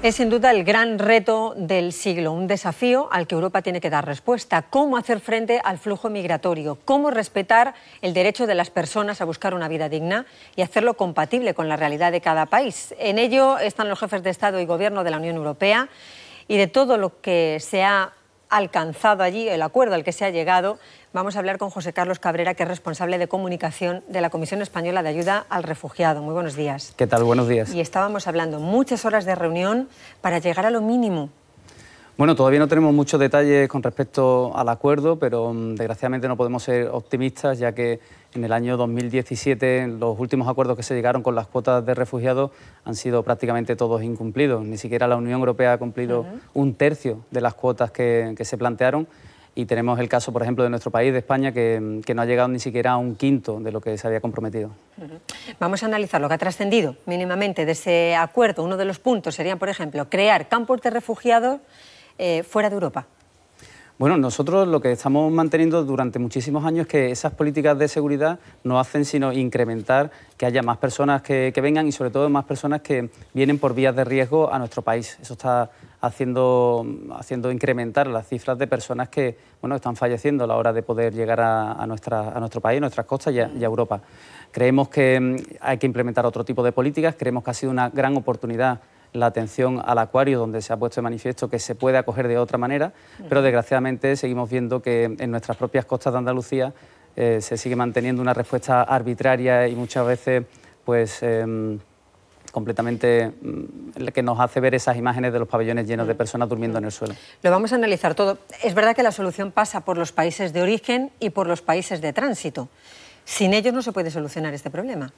Es sin duda el gran reto del siglo, un desafío al que Europa tiene que dar respuesta. ¿Cómo hacer frente al flujo migratorio? ¿Cómo respetar el derecho de las personas a buscar una vida digna y hacerlo compatible con la realidad de cada país? En ello están los jefes de Estado y Gobierno de la Unión Europea y de todo lo que se ha alcanzado allí, el acuerdo al que se ha llegado, vamos a hablar con José Carlos Cabrera, que es responsable de comunicación de la Comisión Española de Ayuda al Refugiado. Muy buenos días. ¿Qué tal? Buenos días. Y estábamos hablando muchas horas de reunión para llegar a lo mínimo, bueno, todavía no tenemos muchos detalles con respecto al acuerdo, pero mm, desgraciadamente no podemos ser optimistas, ya que en el año 2017 los últimos acuerdos que se llegaron con las cuotas de refugiados han sido prácticamente todos incumplidos. Ni siquiera la Unión Europea ha cumplido un tercio de las cuotas que, se plantearon. Y tenemos el caso, por ejemplo, de nuestro país, de España, que, mm, no ha llegado ni siquiera a un quinto de lo que se había comprometido. Vamos a analizar lo que ha trascendido mínimamente de ese acuerdo. Uno de los puntos sería, por ejemplo, crear campos de refugiados eh, fuera de Europa? Bueno, nosotros lo que estamos manteniendo durante muchísimos años es que esas políticas de seguridad no hacen sino incrementar que haya más personas que, vengan y sobre todo más personas que vienen por vías de riesgo a nuestro país. Eso está haciendo, haciendo incrementar las cifras de personas que bueno, están falleciendo a la hora de poder llegar a, nuestro país, a nuestras costas y a Europa. Creemos que mm, hay que implementar otro tipo de políticas, creemos que ha sido una gran oportunidad la atención al acuario, donde se ha puesto de manifiesto que se puede acoger de otra manera, pero desgraciadamente seguimos viendo que en nuestras propias costas de Andalucía eh, se sigue manteniendo una respuesta arbitraria y muchas veces pues em, completamente mm, que nos hace ver esas imágenes de los pabellones llenos de mm. personas durmiendo en el suelo. Lo vamos a analizar todo. Es verdad que la solución pasa por los países de origen y por los países de tránsito. Sin ellos no se puede solucionar este problema.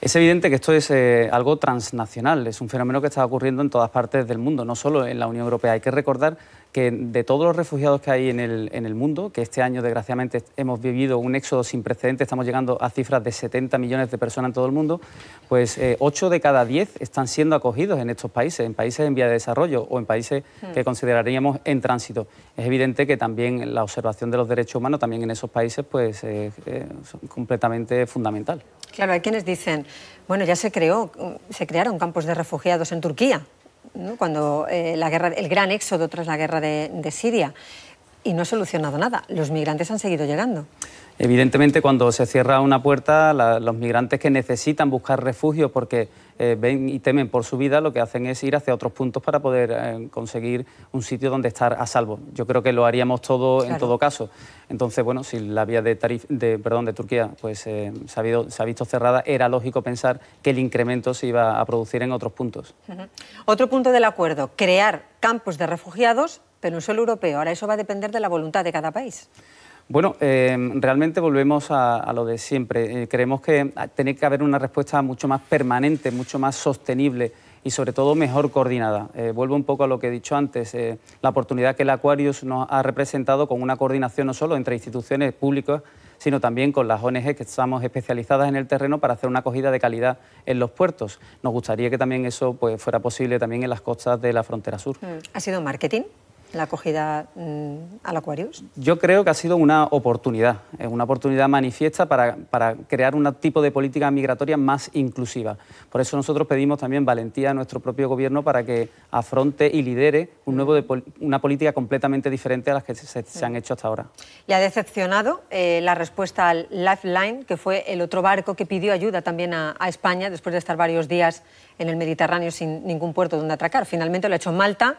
Es evidente que esto es eh, algo transnacional, es un fenómeno que está ocurriendo en todas partes del mundo, no solo en la Unión Europea. Hay que recordar que de todos los refugiados que hay en el, en el mundo, que este año desgraciadamente hemos vivido un éxodo sin precedentes, estamos llegando a cifras de 70 millones de personas en todo el mundo, pues eh, ocho 8 de cada 10 están siendo acogidos en estos países, en países en vía de desarrollo o en países hmm. que consideraríamos en tránsito. Es evidente que también la observación de los derechos humanos también en esos países pues eh, eh, completamente fundamental. Claro, hay quienes dicen, bueno, ya se creó, se crearon campos de refugiados en Turquía cuando eh, la guerra, el gran éxodo tras la guerra de, de Siria, y no ha solucionado nada. Los migrantes han seguido llegando. Evidentemente, cuando se cierra una puerta, los migrantes que necesitan buscar refugio porque eh, ven y temen por su vida, lo que hacen es ir hacia otros puntos para poder eh, conseguir un sitio donde estar a salvo. Yo creo que lo haríamos todo en todo caso. Entonces, bueno, si la vía de, Turquía pues, eh, se, ha visto cerrada, era lógico pensar que el incremento se iba a producir en otros puntos. Otro punto del acuerdo, crear campos de refugiados, pero un solo europeo. Ahora eso va a depender de la voluntad de cada país. Bueno, em, realmente volvemos a, lo de siempre. Eh, creemos que ah, tiene que haber una respuesta mucho más permanente, mucho más sostenible y sobre todo mejor coordinada. Eh, vuelvo un poco a lo que he dicho antes, eh, la oportunidad que el Aquarius nos ha representado con una coordinación no solo entre instituciones públicas, sino también con las ONG que estamos especializadas en el terreno para hacer una acogida de calidad en los puertos. Nos gustaría que también eso pues, fuera posible también en las costas de la frontera sur. Mm. ¿Ha sido marketing? la acogida mm, al Aquarius? Yo creo que ha sido una oportunidad, eh, una oportunidad manifiesta para, crear un tipo de política migratoria más inclusiva. Por eso nosotros pedimos también valentía a nuestro propio gobierno para que afronte y lidere un nuevo una política completamente diferente a las que se, han hecho hasta ahora. Le ha decepcionado eh, la respuesta al Lifeline, que fue el otro barco que pidió ayuda también a, a España después de estar varios días en el Mediterráneo sin ningún puerto donde atracar. Finalmente lo ha hecho Malta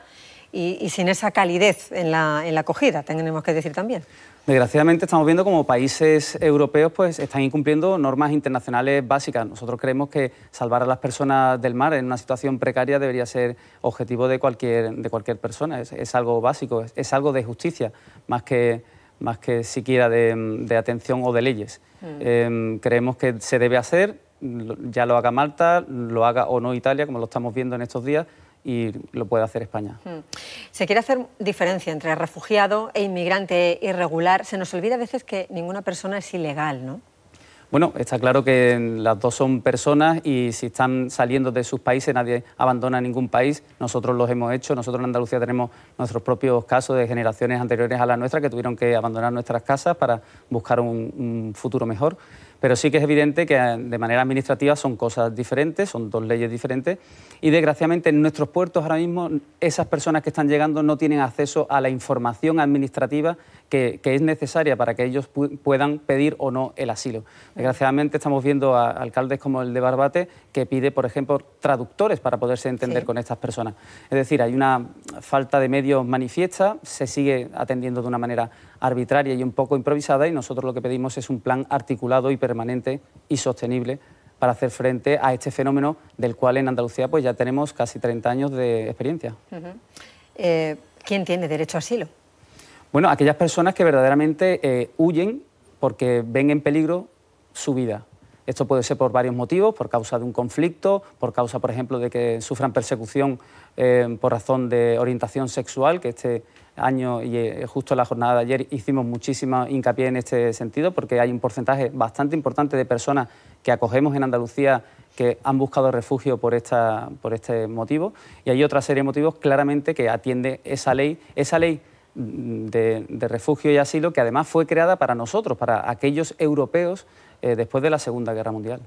y, sin esa calidez en la, en la acogida, tenemos que decir también. Desgraciadamente estamos viendo como países europeos pues están incumpliendo normas internacionales básicas. Nosotros creemos que salvar a las personas del mar en una situación precaria debería ser objetivo de cualquier, de cualquier persona. Es, algo básico, es, algo de justicia, más que, más que siquiera de, atención o de leyes. Mm. Eh, creemos que se debe hacer, ya lo haga Malta, lo haga o no Italia, como lo estamos viendo en estos días, y lo puede hacer España. Hmm. Se quiere hacer diferencia entre refugiado e inmigrante irregular. Se nos olvida a veces que ninguna persona es ilegal, ¿no? Bueno, está claro que las dos son personas y si están saliendo de sus países, nadie abandona ningún país. Nosotros los hemos hecho. Nosotros en Andalucía tenemos nuestros propios casos de generaciones anteriores a la nuestra que tuvieron que abandonar nuestras casas para buscar un, un futuro mejor. Pero sí que es evidente que eh, de manera administrativa son cosas diferentes, son dos leyes diferentes y desgraciadamente en nuestros puertos ahora mismo esas personas que están llegando no tienen acceso a la información administrativa que, es necesaria para que ellos puedan pedir o no el asilo. Desgraciadamente estamos viendo a alcaldes como el de Barbate que pide, por ejemplo, traductores para poderse entender con estas personas. Es decir, hay una falta de medios manifiesta, se sigue atendiendo de una manera arbitraria y un poco improvisada y nosotros lo que pedimos es un plan articulado y permanente y sostenible para hacer frente a este fenómeno del cual en Andalucía pues ya tenemos casi 30 años de experiencia. Eh, ¿Quién tiene derecho a asilo? Bueno, aquellas personas que verdaderamente eh, huyen porque ven en peligro su vida, esto puede ser por varios motivos, por causa de un conflicto, por causa, por ejemplo, de que sufran persecución eh, por razón de orientación sexual, que este año y eh, justo la jornada de ayer hicimos muchísima hincapié en este sentido, porque hay un porcentaje bastante importante de personas que acogemos en Andalucía que han buscado refugio por, esta, por este motivo. Y hay otra serie de motivos claramente que atiende esa ley. Esa ley de, de, refugio y asilo que además fue creada para nosotros, para aquellos europeos eh, después de la Segunda Guerra Mundial.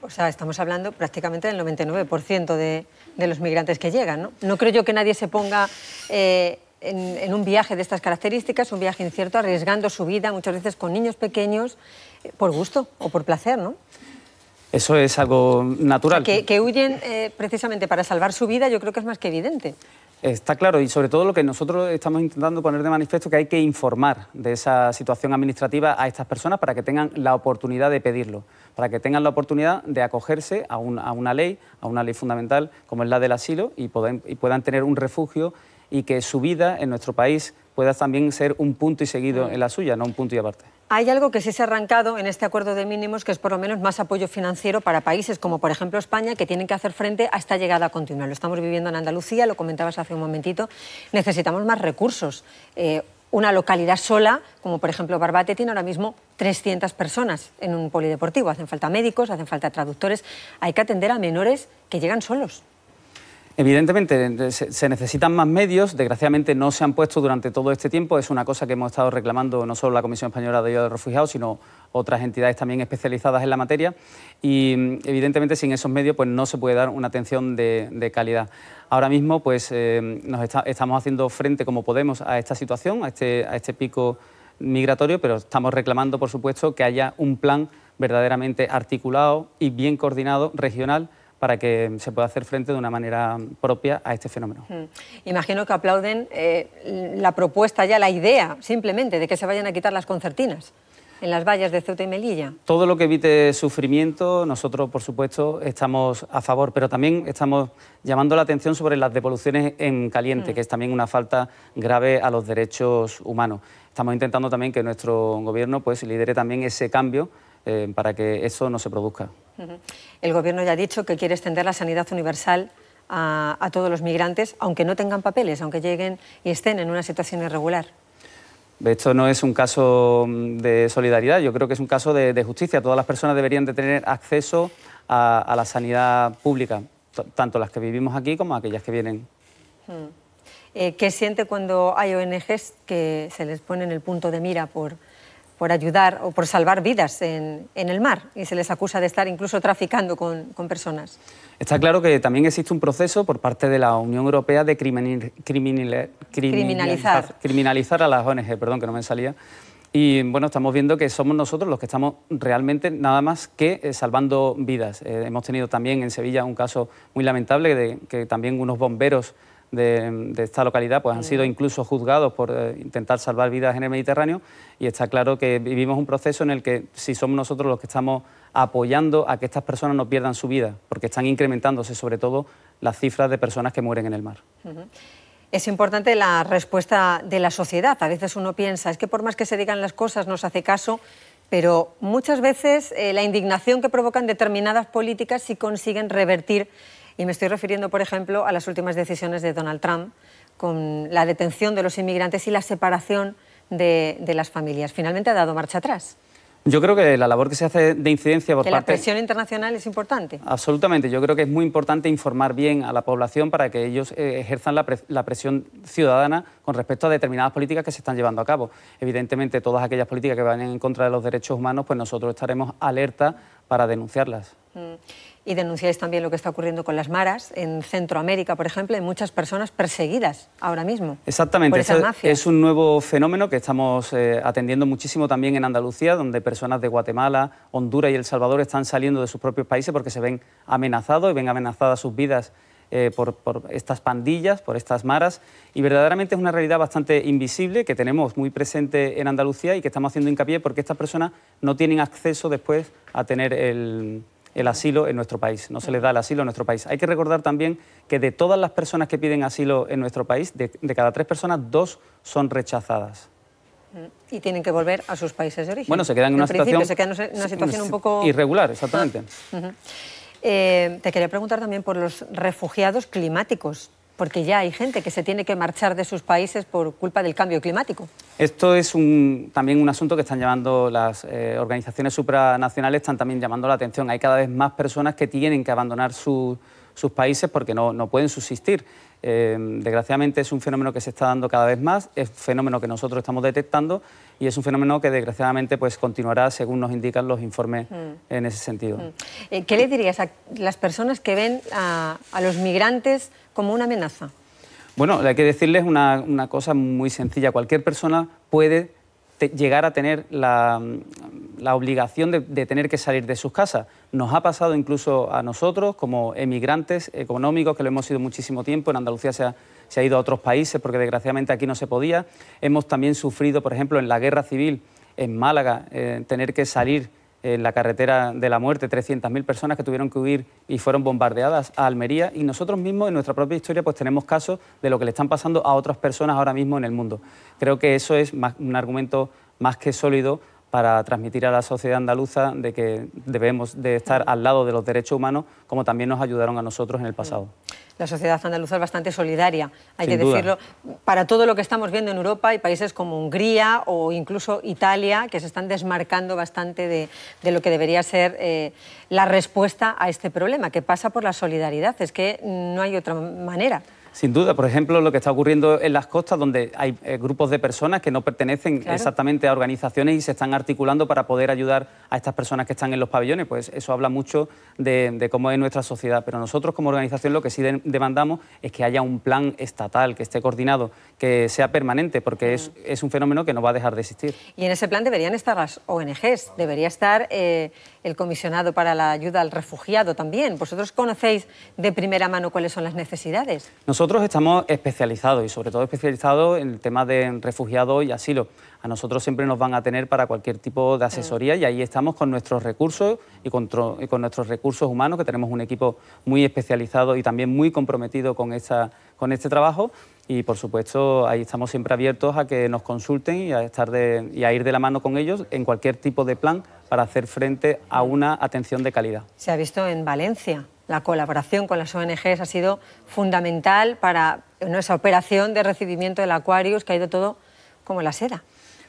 O sea, estamos hablando prácticamente del 99% de, de, los migrantes que llegan. ¿no? no creo yo que nadie se ponga eh, en, un viaje de estas características, un viaje incierto, arriesgando su vida muchas veces con niños pequeños, eh, por gusto o por placer, ¿no? Eso es algo natural. que, huyen precisamente para salvar su vida, yo creo que es más que evidente. Está claro, y sobre todo lo que nosotros estamos intentando poner de manifiesto que hay que informar de esa situación administrativa a estas personas para que tengan la oportunidad de pedirlo, para que tengan la oportunidad de acogerse a, una ley, a una ley fundamental como es la del asilo y, y puedan tener un refugio y que su vida en nuestro país puedas también ser un punto y seguido en la suya, no un punto y aparte. Hay algo que sí se ha arrancado en este acuerdo de mínimos, que es por lo menos más apoyo financiero para países como, por ejemplo, España, que tienen que hacer frente a esta llegada continua. Lo estamos viviendo en Andalucía, lo comentabas hace un momentito. Necesitamos más recursos. Eh, una localidad sola, como por ejemplo Barbate, tiene ahora mismo 300 personas en un polideportivo. Hacen falta médicos, hacen falta traductores. Hay que atender a menores que llegan solos. Evidentemente, se necesitan más medios, desgraciadamente no se han puesto durante todo este tiempo, es una cosa que hemos estado reclamando no solo la Comisión Española de Ayuda de Refugiados, sino otras entidades también especializadas en la materia y evidentemente sin esos medios pues no se puede dar una atención de, calidad. Ahora mismo pues eh, nos estamos haciendo frente como podemos a esta situación, este, a este pico migratorio, pero estamos reclamando por supuesto que haya un plan verdaderamente articulado y bien coordinado regional para que se pueda hacer frente de una manera propia a este fenómeno. Hmm. Imagino que aplauden eh, la propuesta ya, la idea simplemente de que se vayan a quitar las concertinas en las vallas de Ceuta y Melilla. Todo lo que evite sufrimiento, nosotros, por supuesto, estamos a favor, pero también estamos llamando la atención sobre las devoluciones en caliente, hmm. que es también una falta grave a los derechos humanos. Estamos intentando también que nuestro gobierno pues, lidere también ese cambio eh, para que eso no se produzca. El Gobierno ya ha dicho que quiere extender la sanidad universal a, todos los migrantes, aunque no tengan papeles, aunque lleguen y estén en una situación irregular. Esto no es un caso mm, de solidaridad, yo creo que es un caso de, justicia. Todas las personas deberían de tener acceso a, la sanidad pública, tanto las que vivimos aquí como aquellas que vienen. Eh, ¿Qué siente cuando hay ONGs que se les pone en el punto de mira por, por ayudar o por salvar vidas en, en, el mar y se les acusa de estar incluso traficando con, con, personas. Está claro que también existe un proceso por parte de la Unión Europea de criminalizar. criminalizar a las ONG, perdón que no me salía. Y bueno, estamos viendo que somos nosotros los que estamos realmente nada más que eh, salvando vidas. Eh, hemos tenido también en Sevilla un caso muy lamentable de que también unos bomberos de, esta localidad pues han sido incluso juzgados por eh, intentar salvar vidas en el Mediterráneo y está claro que vivimos un proceso en el que si somos nosotros los que estamos apoyando a que estas personas no pierdan su vida, porque están incrementándose sobre todo las cifras de personas que mueren en el mar. Es importante la respuesta de la sociedad. A veces uno piensa, es que por más que se digan las cosas no se hace caso, pero muchas veces eh, la indignación que provocan determinadas políticas sí consiguen revertir y me estoy refiriendo, por ejemplo, a las últimas decisiones de Donald Trump con la detención de los inmigrantes y la separación de, las familias. Finalmente ha dado marcha atrás. Yo creo que la labor que se hace de incidencia por que La presión internacional es importante. Absolutamente. Yo creo que es muy importante informar bien a la población para que ellos eh, ejerzan la, presión ciudadana con respecto a determinadas políticas que se están llevando a cabo. Evidentemente, todas aquellas políticas que van en contra de los derechos humanos, pues nosotros estaremos alerta para denunciarlas. Mm y denunciáis también lo que está ocurriendo con las maras en Centroamérica, por ejemplo, hay muchas personas perseguidas ahora mismo. Exactamente, por es, es un nuevo fenómeno que estamos eh, atendiendo muchísimo también en Andalucía, donde personas de Guatemala, Honduras y El Salvador están saliendo de sus propios países porque se ven amenazados y ven amenazadas sus vidas. Eh, por, por estas pandillas, por estas maras, y verdaderamente es una realidad bastante invisible que tenemos muy presente en Andalucía y que estamos haciendo hincapié porque estas personas no tienen acceso después a tener el, el asilo en nuestro país, no se les da el asilo en nuestro país. Hay que recordar también que de todas las personas que piden asilo en nuestro país, de, cada tres personas, dos son rechazadas. Y tienen que volver a sus países de origen. Bueno, se quedan en, una situación... un poco... Irregular, exactamente. Ah, eh, te quería preguntar también por los refugiados climáticos porque ya hay gente que se tiene que marchar de sus países por culpa del cambio climático. Esto es un, también un asunto que están llamando las eh, organizaciones supranacionales, están también llamando la atención. Hay cada vez más personas que tienen que abandonar sus países porque no, no pueden subsistir. Em, desgraciadamente es un fenómeno que se está dando cada vez más, es un fenómeno que nosotros estamos detectando y es un fenómeno que desgraciadamente pues, continuará según nos indican los informes mm. en ese sentido. Mm. Eh, ¿Qué le dirías a las personas que ven a, los migrantes como una amenaza? Bueno, hay que decirles una cosa muy sencilla. Cualquier persona puede llegar a tener la, obligación de, tener que salir de sus casas. Nos ha pasado incluso a nosotros, como emigrantes económicos, que lo hemos sido muchísimo tiempo, en Andalucía se ha, ido a otros países porque desgraciadamente aquí no se podía. Hemos también sufrido, por ejemplo, en la guerra civil en Málaga, eh, tener que salir en la carretera de la muerte, 300.000 personas que tuvieron que huir y fueron bombardeadas a Almería y nosotros mismos en nuestra propia historia pues tenemos casos de lo que le están pasando a otras personas ahora mismo en el mundo. Creo que eso es un argumento más que sólido para transmitir a la sociedad andaluza de que debemos de estar al lado de los derechos humanos como también nos ayudaron a nosotros en el pasado la sociedad andaluza es bastante solidaria, hay que decirlo, para todo lo que estamos viendo en Europa hay países como Hungría o incluso Italia que se están desmarcando bastante de, lo que debería ser eh, la respuesta a este problema, que pasa por la solidaridad, es que no hay otra manera. Sin duda, por ejemplo, lo que está ocurriendo en las costas, donde hay eh, grupos de personas que no pertenecen exactamente a organizaciones y se están articulando para poder ayudar a estas personas que están en los pabellones, pues eso habla mucho de, cómo es nuestra sociedad. Pero nosotros como organización lo que sí demandamos es que haya un plan estatal, que esté coordinado, que sea permanente, porque es, un fenómeno que no va a dejar de existir. Y en ese plan deberían estar las ONGs, debería estar eh, el comisionado para la ayuda al refugiado también. Vosotros conocéis de primera mano cuáles son las necesidades. Nosotros estamos especializados y sobre todo especializados en el tema de refugiados y asilo. A nosotros siempre nos van a tener para cualquier tipo de asesoría y ahí estamos con nuestros recursos y con, nuestros recursos humanos, que tenemos un equipo muy especializado y también muy comprometido con, esta, con este trabajo. Y por supuesto, ahí estamos siempre abiertos a que nos consulten y a, estar de, y a ir de la mano con ellos en cualquier tipo de plan para hacer frente a una atención de calidad. Se ha visto en Valencia, la colaboración con las ONGs ha sido fundamental para nuestra operación de recibimiento del Aquarius, que ha ido todo como la seda.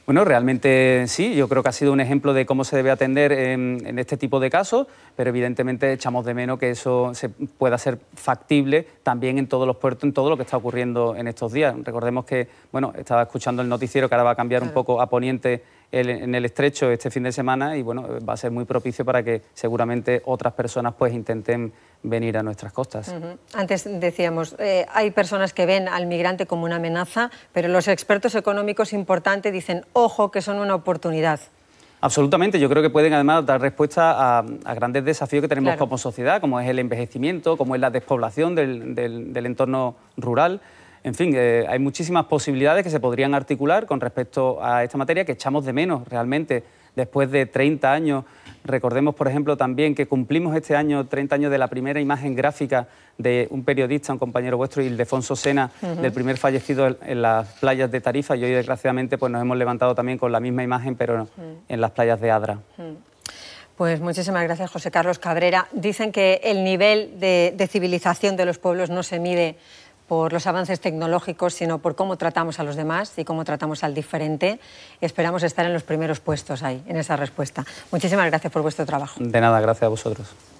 Bueno, realmente sí, yo creo que ha sido un ejemplo de cómo se debe atender en, este tipo de casos, pero evidentemente echamos de menos que eso se pueda ser factible también en todos los puertos, en todo lo que está ocurriendo en estos días. Recordemos que, bueno, estaba escuchando el noticiero que ahora va a cambiar un poco a Poniente en el estrecho este fin de semana y bueno, va a ser muy propicio para que seguramente otras personas pues intenten venir a nuestras costas. Antes decíamos, eh, hay personas que ven al migrante como una amenaza, pero los expertos económicos importantes dicen, ojo, que son una oportunidad. Absolutamente, yo creo que pueden además dar respuesta a, grandes desafíos que tenemos como sociedad, como es el envejecimiento, como es la despoblación del entorno rural. En fin, eh, hay muchísimas posibilidades que se podrían articular con respecto a esta materia que echamos de menos realmente después de 30 años. Recordemos, por ejemplo, también que cumplimos este año 30 años de la primera imagen gráfica de un periodista, un compañero vuestro, Ildefonso Sena, del primer fallecido en las playas de Tarifa. Y hoy, desgraciadamente, pues nos hemos levantado también con la misma imagen, pero en las playas de Adra. Pues muchísimas gracias, José Carlos Cabrera. Dicen que el nivel de civilización de los pueblos no se mide por los avances tecnológicos, sino por cómo tratamos a los demás y cómo tratamos al diferente. Esperamos estar en los primeros puestos ahí, en esa respuesta. Muchísimas gracias por vuestro trabajo. De nada, gracias a vosotros.